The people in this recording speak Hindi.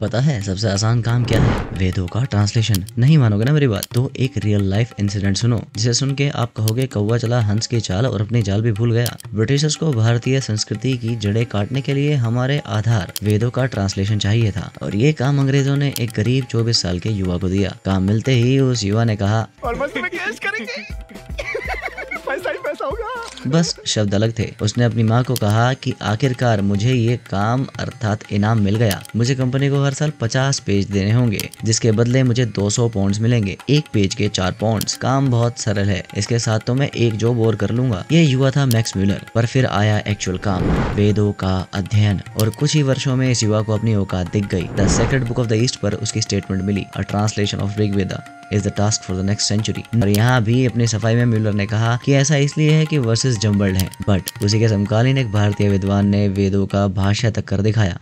पता है सबसे आसान काम क्या है वेदों का ट्रांसलेशन नहीं मानोगे ना मेरी बात तो एक रियल लाइफ इंसिडेंट सुनो जिसे सुन के आप कहोगे कौवा चला हंस की चाल और अपनी जाल भी भूल गया ब्रिटिशर्स को भारतीय संस्कृति की जड़ें काटने के लिए हमारे आधार वेदों का ट्रांसलेशन चाहिए था और ये काम अंग्रेजों ने एक गरीब चौबीस साल के युवा को दिया काम मिलते ही उस युवा ने कहा पैसा ही पैसा होगा बस शब्द अलग थे उसने अपनी माँ को कहा कि आखिरकार मुझे ये काम अर्थात इनाम मिल गया मुझे कंपनी को हर साल पचास पेज देने होंगे जिसके बदले मुझे दो सौ पॉइंट मिलेंगे एक पेज के चार पॉइंट काम बहुत सरल है इसके साथ तो मैं एक जॉब और कर लूंगा ये युवा था मैक्स म्यूलर पर फिर आया एक्चुअल काम वेदों का अध्ययन और कुछ ही वर्षो में इस युवा को अपनी औकात दिख गई the secret book of the East पर उसकी स्टेटमेंट मिली और translation of Rigveda is the task for the next century और यहाँ भी अपनी सफाई में म्यूलर ने कहा कि ऐसा इसलिए है कि वर्सेस जम्बल्ड है बट उसी के समकालीन एक भारतीय विद्वान ने वेदों का भाषा तक कर दिखाया